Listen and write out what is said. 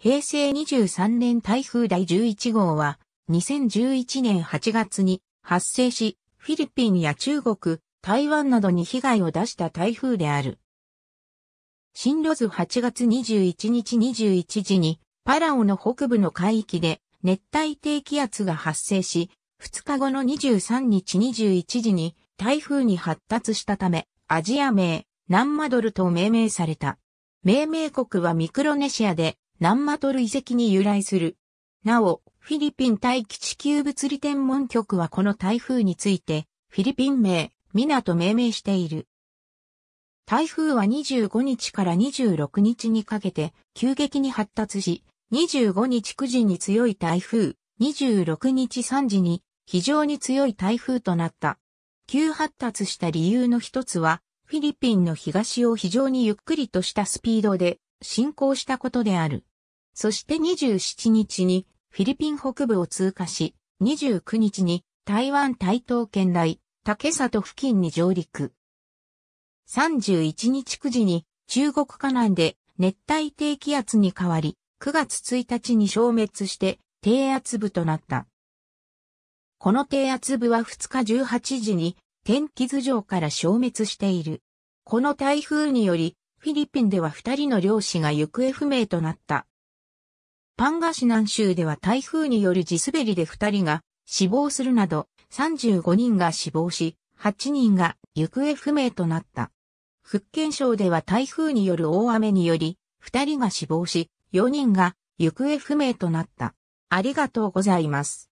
平成23年台風第11号は、2011年8月に発生し、フィリピンや中国、台湾などに被害を出した台風である。進路図8月21日21時に、パラオの北部の海域で熱帯低気圧が発生し、2日後の23日21時に台風に発達したため、アジア名、ナンマドルと命名された。命名国はミクロネシアで、南マトル遺跡に由来する。なお、フィリピン大気地球物理天文局はこの台風について、フィリピン名、ミナと命名している。台風は25日から26日にかけて急激に発達し、25日9時に強い台風、26日3時に非常に強い台風となった。急発達した理由の一つは、フィリピンの東を非常にゆっくりとしたスピードで進行したことである。そして27日にフィリピン北部を通過し、29日に台湾台東県内、竹里付近に上陸。31日9時に中国河南で熱帯低気圧に変わり、9月1日に消滅して低圧部となった。この低圧部は2日18時に天気図上から消滅している。この台風により、フィリピンでは2人の漁師が行方不明となった。パンガシナン州では台風による地滑りで2人が死亡するなど35人が死亡し、8人が行方不明となった。福建省では台風による大雨により、2人が死亡し、4人が行方不明となった。ありがとうございます。